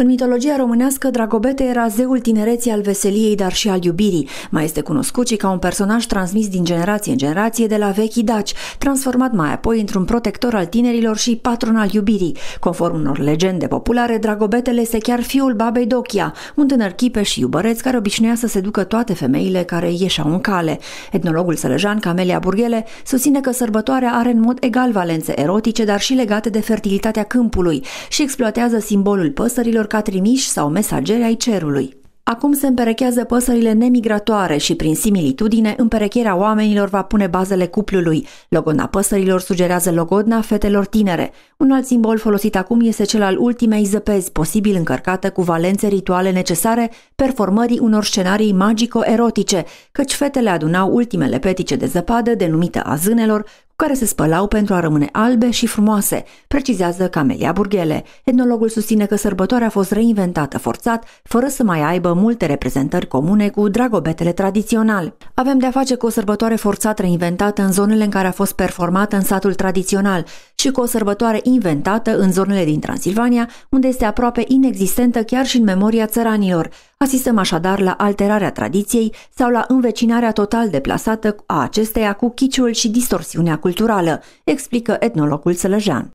În mitologia românească, Dragobete era zeul tinereții al veseliei, dar și al iubirii. Mai este cunoscut și ca un personaj transmis din generație în generație de la vechi daci, transformat mai apoi într-un protector al tinerilor și patron al iubirii. Conform unor legende populare, Dragobetele este chiar fiul babei Dochia, un tânăr chipe și iubăreț care obișnuia să seducă toate femeile care ieșeau în cale. Etnologul sălăjan Camelia Burghele susține că sărbătoarea are în mod egal valențe erotice, dar și legate de fertilitatea câmpului și exploatează simbolul păsărilor ca trimiși sau mesageri ai cerului. Acum se împerechează păsările nemigratoare și prin similitudine împerecherea oamenilor va pune bazele cuplului. Logodna păsărilor sugerează logodna fetelor tinere. Un alt simbol folosit acum este cel al ultimei zăpezi, posibil încărcată cu valențe rituale necesare performării unor scenarii magico-erotice, căci fetele adunau ultimele petice de zăpadă, denumită azânelor, care se spălau pentru a rămâne albe și frumoase, precizează Camelia Burghele. Etnologul susține că sărbătoarea a fost reinventată forțat, fără să mai aibă multe reprezentări comune cu dragobetele tradițional. Avem de-a face cu o sărbătoare forțat reinventată în zonele în care a fost performată în satul tradițional și cu o sărbătoare inventată în zonele din Transilvania, unde este aproape inexistentă chiar și în memoria țăranilor. Asistăm așadar la alterarea tradiției sau la învecinarea total deplasată a acesteia cu chiciul și distorsiunea culturală, explică etnologul Sălăjean.